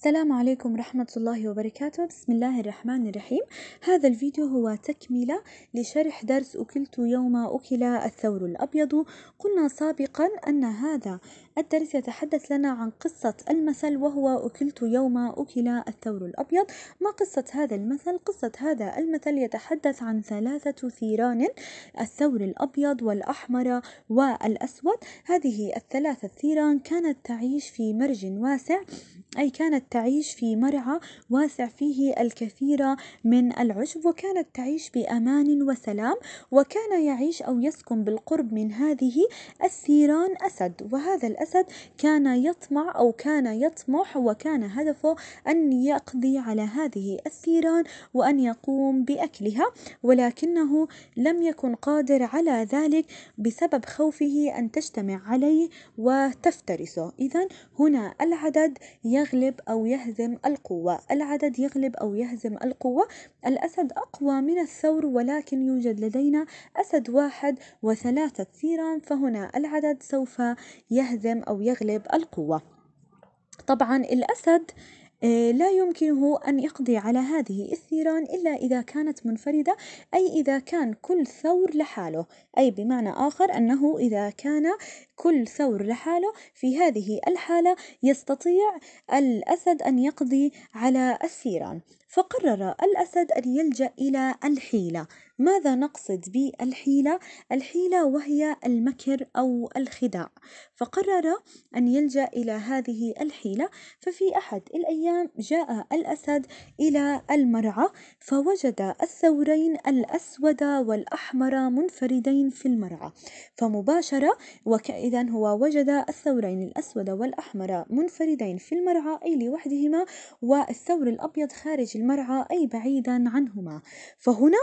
السلام عليكم ورحمة الله وبركاته بسم الله الرحمن الرحيم هذا الفيديو هو تكملة لشرح درس أكلت يوم أكل الثور الأبيض قلنا سابقا أن هذا الدرس يتحدث لنا عن قصة المثل وهو أكلت يوم أكل الثور الأبيض ما قصة هذا المثل؟ قصة هذا المثل يتحدث عن ثلاثة ثيران الثور الأبيض والأحمر والأسود هذه الثلاثة الثيران كانت تعيش في مرج واسع أي كانت تعيش في مرعى واسع فيه الكثير من العشب وكانت تعيش بأمان وسلام وكان يعيش أو يسكن بالقرب من هذه الثيران أسد وهذا الأسد الأسد كان يطمع أو كان يطمح وكان هدفه أن يقضي على هذه الثيران وأن يقوم بأكلها ولكنه لم يكن قادر على ذلك بسبب خوفه أن تجتمع عليه وتفترسه إذا هنا العدد يغلب أو يهزم القوة العدد يغلب أو يهزم القوة الأسد أقوى من الثور ولكن يوجد لدينا أسد واحد وثلاثة ثيران فهنا العدد سوف يهزم يهزم أو يغلب القوة طبعا الأسد آه، لا يمكنه أن يقضي على هذه الثيران إلا إذا كانت منفردة أي إذا كان كل ثور لحاله أي بمعنى آخر أنه إذا كان كل ثور لحاله في هذه الحالة يستطيع الأسد أن يقضي على الثيران فقرر الأسد أن يلجأ إلى الحيلة ماذا نقصد بالحيلة؟ الحيلة وهي المكر أو الخداع فقرر أن يلجأ إلى هذه الحيلة ففي أحد الأيام جاء الأسد إلى المرعى فوجد الثورين الأسود والأحمر منفردين في المرعى فمباشرة وكإذا هو وجد الثورين الأسود والأحمر منفردين في المرعى أي لوحدهما والثور الأبيض خارج المرعى المرعى أي بعيدا عنهما فهنا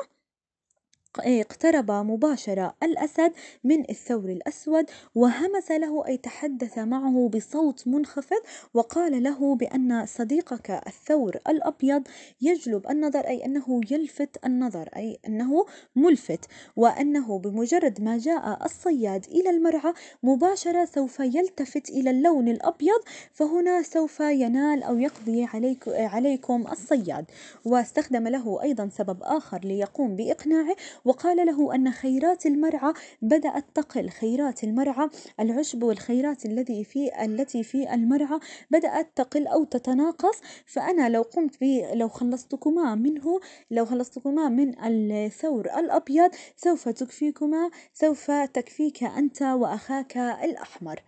إيه، اقترب مباشرة الأسد من الثور الأسود وهمس له أي تحدث معه بصوت منخفض وقال له بأن صديقك الثور الأبيض يجلب النظر أي أنه يلفت النظر أي أنه ملفت وأنه بمجرد ما جاء الصياد إلى المرعى مباشرة سوف يلتفت إلى اللون الأبيض فهنا سوف ينال أو يقضي عليك عليكم الصياد واستخدم له أيضا سبب آخر ليقوم بإقناعه وقال له أن خيرات المرعى بدأت تقل خيرات المرعى العشب والخيرات الذي في التي في المرعى بدأت تقل أو تتناقص فأنا لو قمت ب لو خلصتكما منه لو خلصتكما من الثور الأبيض سوف تكفيكما سوف تكفيك أنت وأخاك الأحمر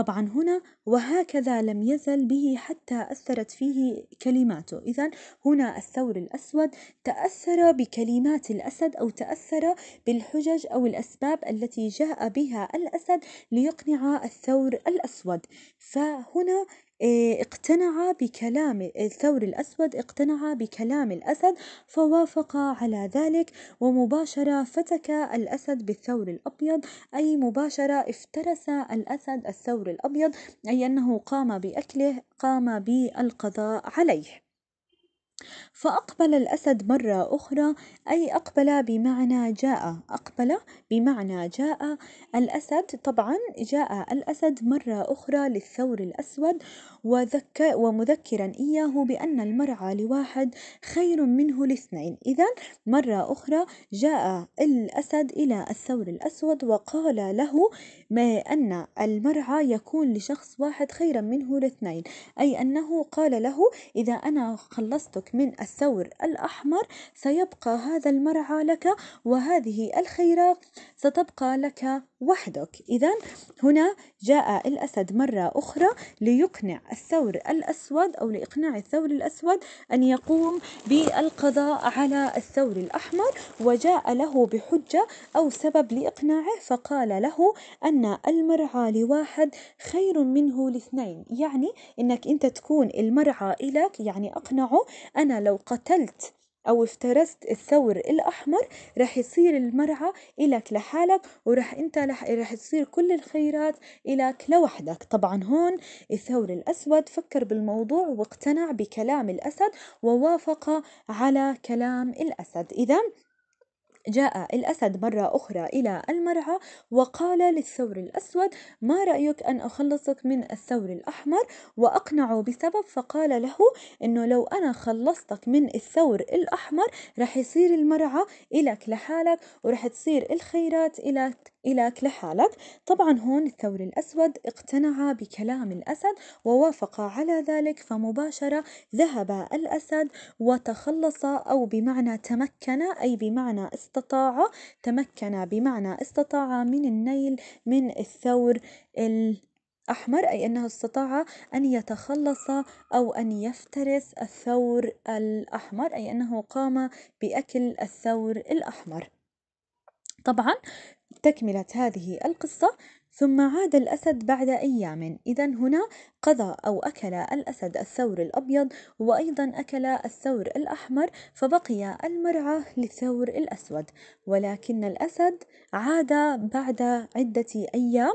طبعا هنا وهكذا لم يزل به حتى أثرت فيه كلماته إذا هنا الثور الأسود تأثر بكلمات الأسد أو تأثر بالحجج أو الأسباب التي جاء بها الأسد ليقنع الثور الأسود فهنا إيه، اقتنع بكلام الثور الأسود اقتنع بكلام الأسد فوافق على ذلك ومباشرة فتك الأسد بالثور الأبيض أي مباشرة افترس الأسد الثور الأبيض أي أنه قام بأكله قام بالقضاء عليه. فأقبل الأسد مرة أخرى أي أقبل بمعنى جاء أقبل بمعنى جاء الأسد طبعا جاء الأسد مرة أخرى للثور الأسود وذك ومذكرا إياه بأن المرعى لواحد خير منه لاثنين إذا مرة أخرى جاء الأسد إلى الثور الأسود وقال له ما أن المرعى يكون لشخص واحد خيرا منه لاثنين أي أنه قال له إذا أنا خلصتك لك من الثور الأحمر سيبقى هذا المرعى لك وهذه الخيرات ستبقى لك وحدك إذا هنا جاء الأسد مرة أخرى ليقنع الثور الأسود أو لإقناع الثور الأسود أن يقوم بالقضاء على الثور الأحمر وجاء له بحجة أو سبب لإقناعه فقال له أن المرعى لواحد خير منه لاثنين يعني أنك أنت تكون المرعى إلك يعني أقنعه أنا لو قتلت أو افترست الثور الأحمر رح يصير المرعى إلك لحالك ورح أنت رح تصير كل الخيرات إلك لوحدك طبعا هون الثور الأسود فكر بالموضوع واقتنع بكلام الأسد ووافق على كلام الأسد إذا جاء الأسد مرة أخرى إلى المرعى وقال للثور الأسود ما رأيك أن أخلصك من الثور الأحمر وأقنعه بسبب فقال له أنه لو أنا خلصتك من الثور الأحمر رح يصير المرعى إلك لحالك ورح تصير الخيرات إلك إلك لحالك طبعا هون الثور الأسود اقتنع بكلام الأسد ووافق على ذلك فمباشرة ذهب الأسد وتخلص أو بمعنى تمكن أي بمعنى استطاع تمكن بمعنى استطاع من النيل من الثور الأحمر أي أنه استطاع أن يتخلص أو أن يفترس الثور الأحمر أي أنه قام بأكل الثور الأحمر. طبعا تكملة هذه القصة ثم عاد الأسد بعد أيام إذا هنا قضى أو أكل الأسد الثور الأبيض وأيضا أكل الثور الأحمر فبقي المرعى للثور الأسود ولكن الأسد عاد بعد عدة أيام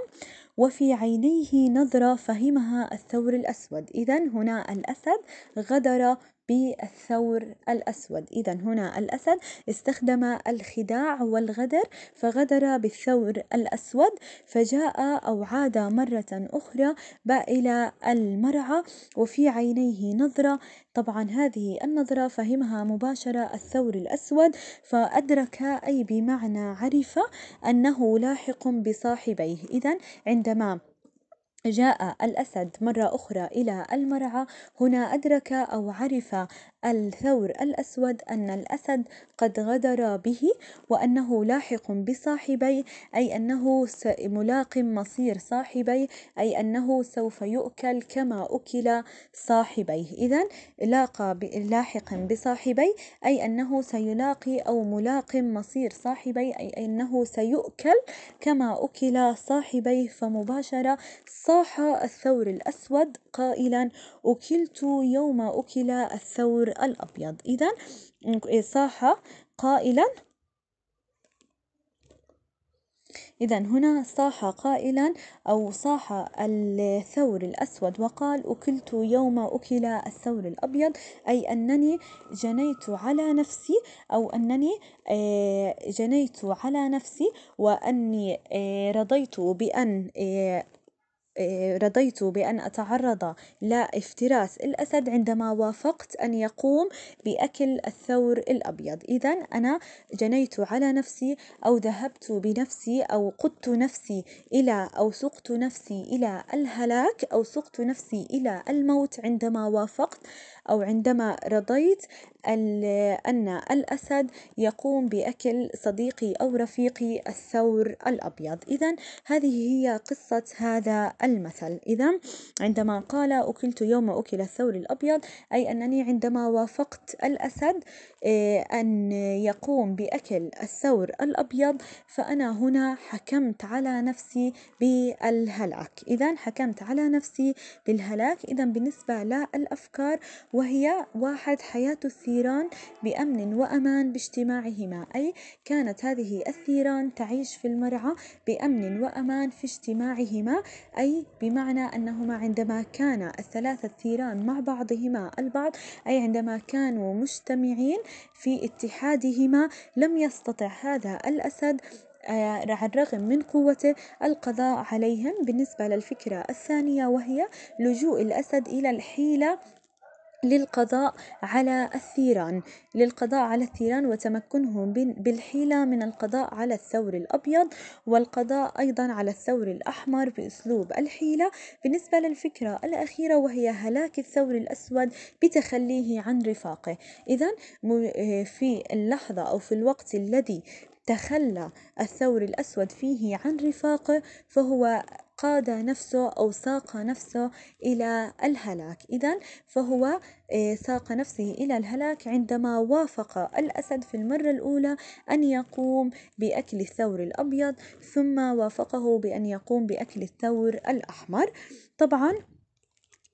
وفي عينيه نظرة فهمها الثور الأسود إذا هنا الأسد غدر بالثور الأسود إذا هنا الأسد استخدم الخداع والغدر فغدر بالثور الأسود فجاء أو عاد مرة أخرى إلى المرعى وفي عينيه نظرة طبعا هذه النظرة فهمها مباشرة الثور الأسود فأدرك أي بمعنى عرف أنه لاحق بصاحبيه إذا عندما جاء الأسد مرة أخرى إلى المرعى هنا أدرك أو عرف الثور الأسود أن الأسد قد غدر به وأنه لاحق بصاحبيه أي أنه ملاق مصير صاحبيه أي أنه سوف يؤكل كما أكل صاحبيه إذا لاقى لاحق بصاحبيه أي أنه سيلاقي أو ملاق مصير صاحبيه أي أنه سيؤكل كما أكل صاحبيه فمباشرة صاحبي صاح الثور الأسود قائلا أكلت يوم أكل الثور الأبيض إذا صاح قائلا إذا هنا صاح قائلا أو صاح الثور الأسود وقال أكلت يوم أكل الثور الأبيض أي أنني جنيت على نفسي أو أنني آه، جنيت على نفسي وأني آه، رضيت بأن آه، آه، رضيت بأن أتعرض لافتراس الأسد عندما وافقت أن يقوم بأكل الثور الأبيض، إذا أنا جنيت على نفسي أو ذهبت بنفسي أو قدت نفسي إلى أو سُقت نفسي إلى الهلاك أو سُقت نفسي إلى الموت عندما وافقت. أو عندما رضيت أن الأسد يقوم بأكل صديقي أو رفيقي الثور الأبيض، إذا هذه هي قصة هذا المثل، إذا عندما قال أكلت يوم أكل الثور الأبيض، أي أنني عندما وافقت الأسد آه، أن يقوم بأكل الثور الأبيض، فأنا هنا حكمت على نفسي بالهلاك، إذا حكمت على نفسي بالهلاك، إذا بالنسبة للأفكار وهي واحد حياة الثيران بأمن وأمان باجتماعهما أي كانت هذه الثيران تعيش في المرعى بأمن وأمان في اجتماعهما أي بمعنى أنهما عندما كان الثلاثة الثيران مع بعضهما البعض أي عندما كانوا مجتمعين في اتحادهما لم يستطع هذا الأسد آه، على الرغم من قوته القضاء عليهم بالنسبة للفكرة الثانية وهي لجوء الأسد إلى الحيلة للقضاء على الثيران للقضاء على الثيران وتمكنهم بالحيلة من القضاء على الثور الأبيض والقضاء أيضا على الثور الأحمر بأسلوب الحيلة بالنسبة للفكرة الأخيرة وهي هلاك الثور الأسود بتخليه عن رفاقه إذا في اللحظة أو في الوقت الذي تخلى الثور الأسود فيه عن رفاقه فهو قاد نفسه أو ساق نفسه إلى الهلاك إذا فهو آه، ساق نفسه إلى الهلاك عندما وافق الأسد في المرة الأولى أن يقوم بأكل الثور الأبيض ثم وافقه بأن يقوم بأكل الثور الأحمر طبعا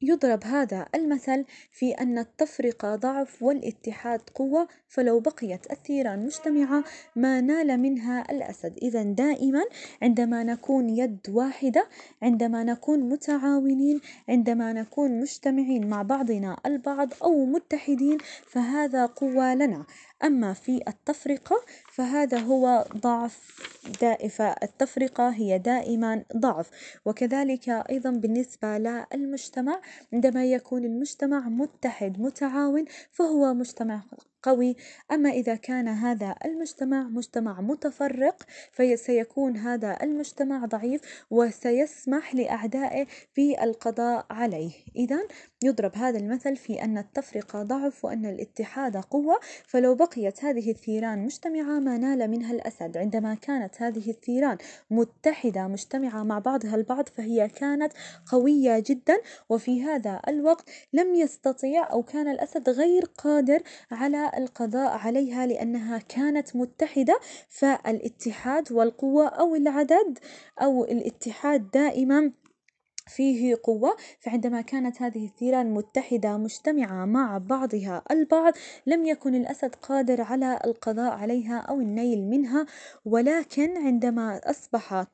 يضرب هذا المثل في أن التفرقة ضعف والاتحاد قوة فلو بقيت الثيران مجتمعة ما نال منها الأسد إذا دائما عندما نكون يد واحدة عندما نكون متعاونين عندما نكون مجتمعين مع بعضنا البعض أو متحدين فهذا قوة لنا أما في التفرقة فهذا هو ضعف دائفة فالتفرقة هي دائما ضعف وكذلك أيضا بالنسبة للمجتمع عندما يكون المجتمع متحد متعاون فهو مجتمع قوي أما إذا كان هذا المجتمع مجتمع متفرق فسيكون هذا المجتمع ضعيف وسيسمح لأعدائه بالقضاء عليه إذا يضرب هذا المثل في أن التفرقة ضعف وأن الاتحاد قوة فلو بقيت هذه الثيران مجتمعة نال منها الأسد عندما كانت هذه الثيران متحدة مجتمعة مع بعضها البعض فهي كانت قوية جدا وفي هذا الوقت لم يستطيع أو كان الأسد غير قادر على القضاء عليها لأنها كانت متحدة فالاتحاد والقوة أو العدد أو الاتحاد دائما فيه قوة فعندما كانت هذه الثيران متحدة مجتمعة مع بعضها البعض لم يكن الأسد قادر على القضاء عليها أو النيل منها ولكن عندما أصبحت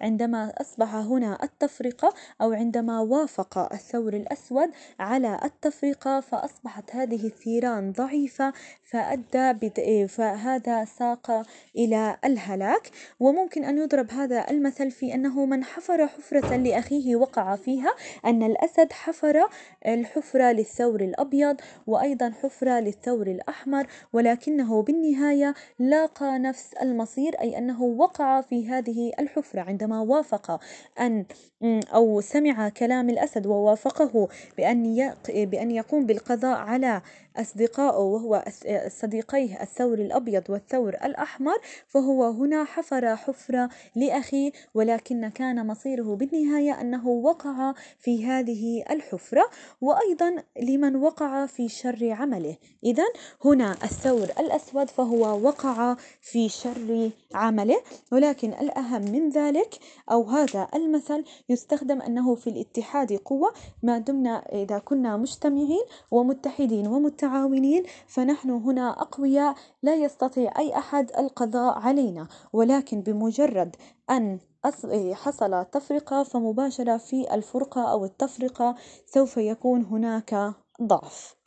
عندما أصبح هنا التفرقة أو عندما وافق الثور الأسود على التفرقة فأصبحت هذه الثيران ضعيفة فأدى إيه، فهذا ساق إلى الهلاك وممكن أن يضرب هذا المثل في أنه من حفر حفرة لأخيه وقت وقع فيها أن الأسد حفر الحفرة للثور الأبيض وأيضا حفرة للثور الأحمر ولكنه بالنهاية لاقى نفس المصير أي أنه وقع في هذه الحفرة عندما وافق أن أو سمع كلام الأسد ووافقه بأن بأن يقوم بالقضاء على أصدقائه وهو صديقيه الثور الأبيض والثور الأحمر فهو هنا حفر حفرة لأخيه ولكن كان مصيره بالنهاية أنه وقع في هذه الحفرة وأيضا لمن وقع في شر عمله إذا هنا الثور الأسود فهو وقع في شر عمله ولكن الأهم من ذلك أو هذا المثل يستخدم أنه في الاتحاد قوة ما دمنا إذا كنا مجتمعين ومتحدين ومتعاونين فنحن هنا أقوياء لا يستطيع أي أحد القضاء علينا ولكن بمجرد أن إيه، حصل تفرقة فمباشرة في الفرقة أو التفرقة سوف يكون هناك ضعف.